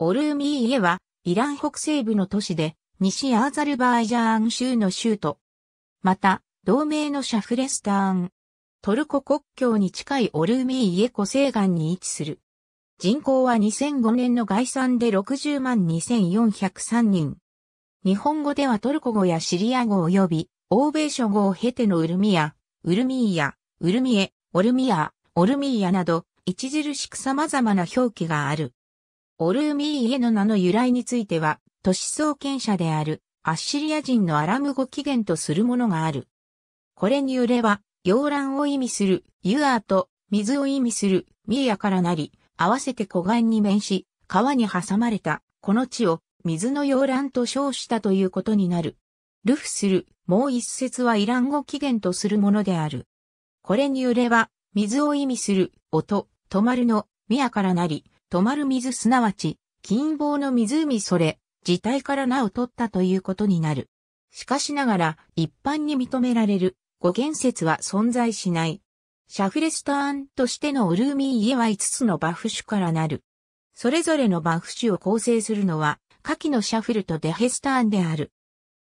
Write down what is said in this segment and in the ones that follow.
オルーミー家は、イラン北西部の都市で、西アーザルバイジャーン州の州都。また、同盟のシャフレスターン。トルコ国境に近いオルーミー家湖西岸に位置する。人口は2005年の概算で60万2403人。日本語ではトルコ語やシリア語及び、欧米諸語を経てのウルミア、ウルミーヤ、ウルミエ、オルミア、オルミーヤなど、著しく様々な表記がある。オルーミー家の名の由来については、都市創建者であるアッシリア人のアラム語起源とするものがある。これによれば、洋蘭を意味するユアーと水を意味するミーヤからなり、合わせて湖岸に面し、川に挟まれたこの地を水の洋蘭と称したということになる。ルフするもう一節はイラン語起源とするものである。これによれば、水を意味する音、止まるのミアからなり、止まる水すなわち、金棒の湖それ、自体から名を取ったということになる。しかしながら、一般に認められる語源説は存在しない。シャフレスターンとしてのウルーミー家は5つのバフ種からなる。それぞれのバフ種を構成するのは、下記のシャフルとデヘスターンである。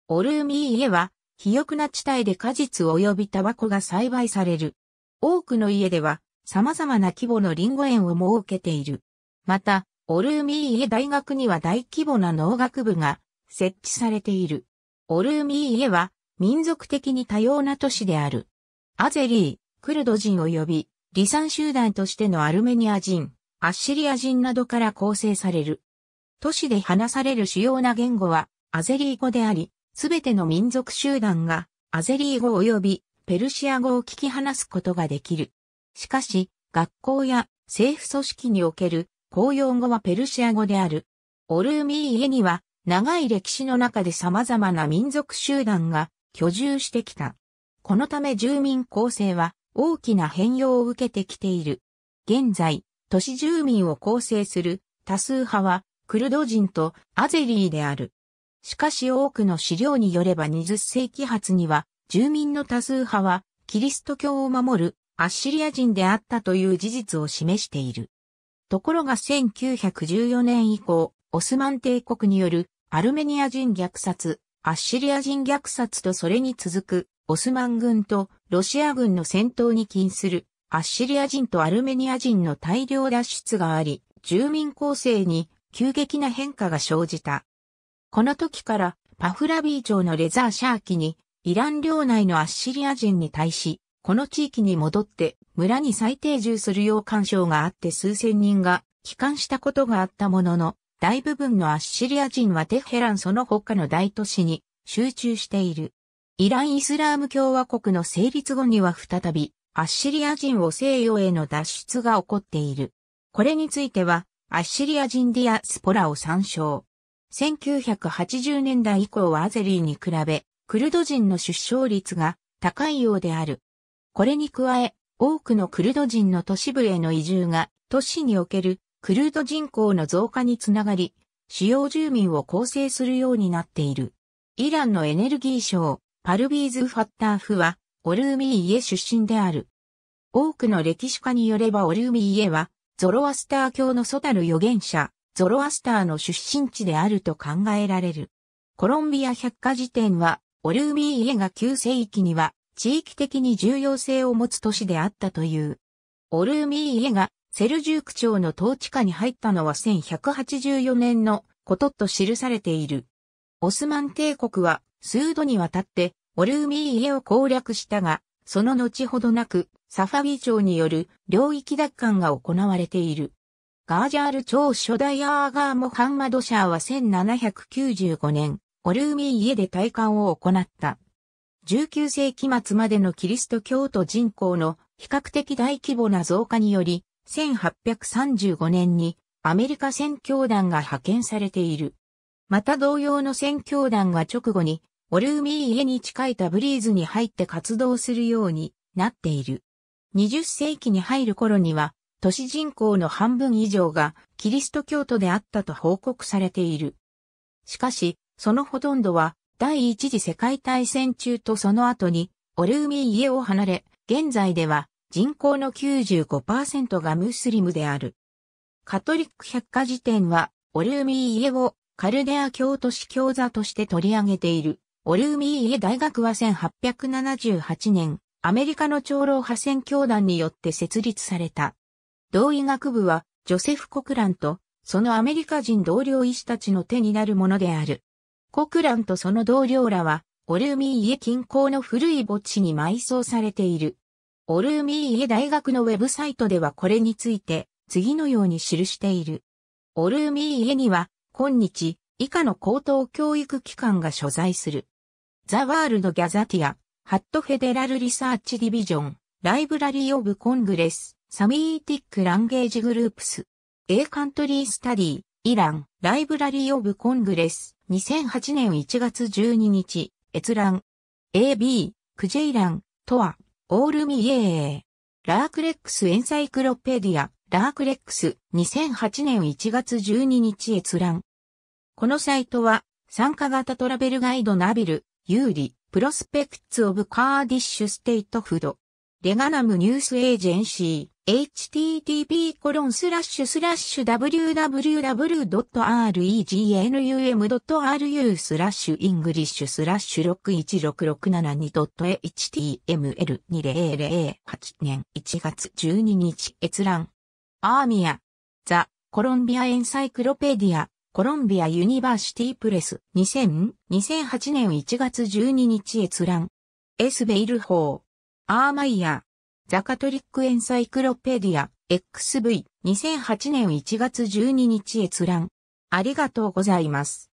オルーミー家は、肥沃な地帯で果実及びタバコが栽培される。多くの家では、様々な規模のリンゴ園を設けている。また、オルーミー家大学には大規模な農学部が設置されている。オルーミー家は民族的に多様な都市である。アゼリー、クルド人及び、離散集団としてのアルメニア人、アッシリア人などから構成される。都市で話される主要な言語はアゼリー語であり、すべての民族集団がアゼリー語及びペルシア語を聞き話すことができる。しかし、学校や政府組織における公用語はペルシア語である。オルーミー家には長い歴史の中で様々な民族集団が居住してきた。このため住民構成は大きな変容を受けてきている。現在、都市住民を構成する多数派はクルド人とアゼリーである。しかし多くの資料によれば20世紀初には住民の多数派はキリスト教を守るアッシリア人であったという事実を示している。ところが1914年以降、オスマン帝国によるアルメニア人虐殺、アッシリア人虐殺とそれに続くオスマン軍とロシア軍の戦闘に近するアッシリア人とアルメニア人の大量脱出があり、住民構成に急激な変化が生じた。この時からパフラビー町のレザーシャーキにイラン領内のアッシリア人に対しこの地域に戻って村に再定住するよう干渉があって数千人が帰還したことがあったものの、大部分のアッシリア人はテヘランその他の大都市に集中している。イラン・イスラーム共和国の成立後には再び、アッシリア人を西洋への脱出が起こっている。これについては、アッシリア人ディアスポラを参照。1980年代以降はアゼリーに比べ、クルド人の出生率が高いようである。これに加え、多くのクルド人の都市部への移住が、都市におけるクルード人口の増加につながり、主要住民を構成するようになっている。イランのエネルギー省、パルビーズ・ファッターフは、オルーミー家出身である。多くの歴史家によればオルーミー家は、ゾロアスター教の祖たる預言者、ゾロアスターの出身地であると考えられる。コロンビア百科事典は、オルーミー家が旧世紀には、地域的に重要性を持つ都市であったという。オルーミー家がセルジューク朝の統治下に入ったのは1184年のことと記されている。オスマン帝国は数度にわたってオルーミー家を攻略したが、その後ほどなくサファビ朝による領域奪還が行われている。ガージャール朝初代アーガー・モハンマド・シャーは1795年、オルーミー家で退感を行った。19世紀末までのキリスト教徒人口の比較的大規模な増加により、1835年にアメリカ宣教団が派遣されている。また同様の宣教団が直後に、オルーミー家に近いタブリーズに入って活動するようになっている。20世紀に入る頃には、都市人口の半分以上がキリスト教徒であったと報告されている。しかし、そのほとんどは第一次世界大戦中とその後に、オルーミー家を離れ、現在では人口の95%がムスリムである。カトリック百科事典は、オルーミー家をカルデア教都市教座として取り上げている。オルーミー家大学は1878年、アメリカの長老派遣教団によって設立された。同医学部は、ジョセフ・コクランと、そのアメリカ人同僚医師たちの手になるものである。コクランとその同僚らは、オルーミー家近郊の古い墓地に埋葬されている。オルーミー家大学のウェブサイトではこれについて、次のように記している。オルーミー家には、今日、以下の高等教育機関が所在する。ザ・ワールド・ギャザティア、ハット・フェデラル・リサーチ・ディビジョン、ライブラリー・オブ・コングレス、サミーティック・ランゲージ・グループス、A カントリー・スタディ、イラン、ライブラリー・オブ・コングレス、2008年1月12日、閲覧。AB、クジェイラン、とは、オールミエー。ラークレックス・エンサイクロペディア、ラークレックス、2008年1月12日閲覧 a b クジェイラントア、オールミエーラークレックスエンサイクロペディアラークレックス2 0 0 8年1月1 2日閲覧このサイトは、参加型トラベルガイドナビル、ユーリ、プロスペクツ・オブ・カーディッシュ・ステイト・フード、レガナム・ニュース・エージェンシー。http://www.regnum.ru スラッシュイングリッシュスラッシュ 616672.html2008 年1月12日閲覧。アーミア。ザ・コロンビアエンサイクロペディア。コロンビアユニバーシティプレス2000、2008年1月12日閲覧。エスベイル法。アーマイア。ザカトリックエンサイクロペディア XV2008 年1月12日閲覧。ありがとうございます。